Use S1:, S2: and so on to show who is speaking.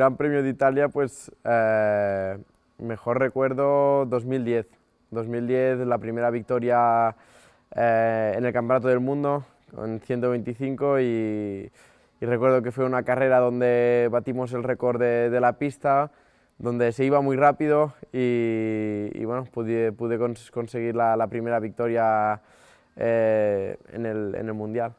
S1: Gran Premio de Italia, pues eh, mejor recuerdo 2010. 2010, la primera victoria eh, en el Campeonato del Mundo, con 125 y, recuerdo que fue una carrera donde batimos el récord de, la pista, donde se iba muy rápido y, bueno, pude, conseguir la, primera victoria eh, en el Mundial.